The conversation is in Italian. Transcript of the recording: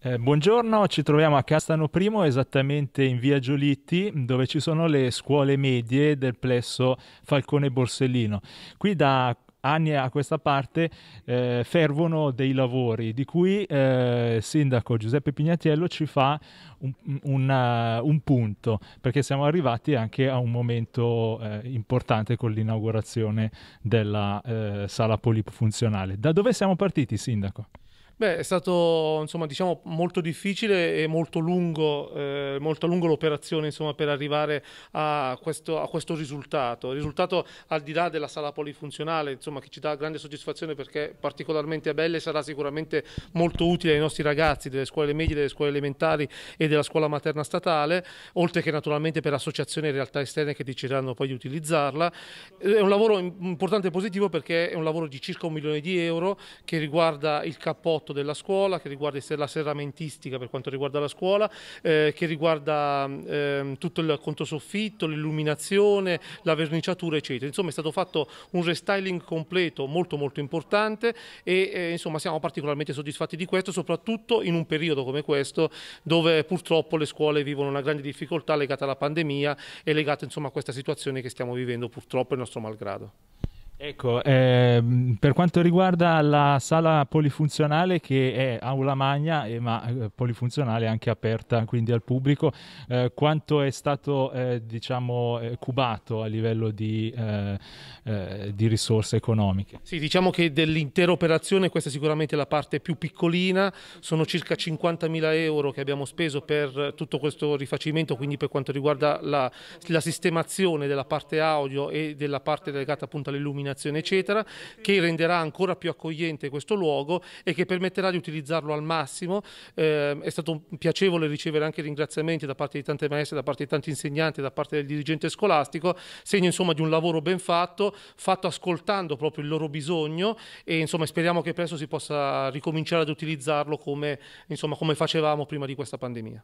Eh, buongiorno, ci troviamo a Castano Primo, esattamente in via Giolitti, dove ci sono le scuole medie del plesso Falcone Borsellino. Qui da anni a questa parte eh, fervono dei lavori di cui eh, il sindaco Giuseppe Pignatiello ci fa un, un, eh, un, punto perché siamo arrivati anche a un momento eh, importante con l'inaugurazione della eh, sala polifunzionale. Da dove siamo partiti sindaco? Beh, è stato insomma, diciamo, molto difficile e molto lungo, eh, molto lungo l'operazione insomma, per arrivare a questo, a questo, risultato. Il risultato al di là della sala polifunzionale insomma, che ci dà grande soddisfazione perché è particolarmente bella e sarà sicuramente molto utile ai nostri ragazzi delle scuole medie, delle scuole elementari e della scuola materna statale, oltre che naturalmente per associazioni e realtà esterne che decideranno poi di utilizzarla. È un lavoro importante e positivo perché è un lavoro di circa un milione di euro che riguarda il cappotto 2008 della scuola, che riguarda la serramentistica per quanto riguarda la scuola, eh, che riguarda eh, tutto il controsoffitto, l'illuminazione, la verniciatura, eccetera. Insomma, è stato fatto un restyling completo molto molto importante e eh, insomma siamo particolarmente soddisfatti di questo, soprattutto in un periodo come questo dove purtroppo le scuole vivono una grande difficoltà legata alla pandemia e legata insomma a questa situazione che stiamo vivendo purtroppo il nostro malgrado. Ecco, ehm, per quanto riguarda la sala polifunzionale che è aula magna, eh, ma eh, polifunzionale anche aperta quindi al pubblico, eh, quanto è stato eh, diciamo, eh, cubato a livello di, eh, di, risorse economiche? Sì, diciamo che dell'intera operazione questa è sicuramente la parte più piccolina, sono circa 50.000 euro che abbiamo speso per tutto questo rifacimento, quindi per quanto riguarda la, la sistemazione della parte audio e della parte legata appunto all'illuminazione illuminazione eccetera, che renderà ancora più accogliente questo luogo e che permetterà di utilizzarlo al massimo. Eh, è stato piacevole ricevere anche ringraziamenti da parte di tante maestre, da parte di tanti insegnanti, da parte del dirigente scolastico, segno insomma di un lavoro ben fatto, fatto ascoltando proprio il loro bisogno e insomma speriamo che presto si possa ricominciare ad utilizzarlo come, insomma, come facevamo prima di questa pandemia.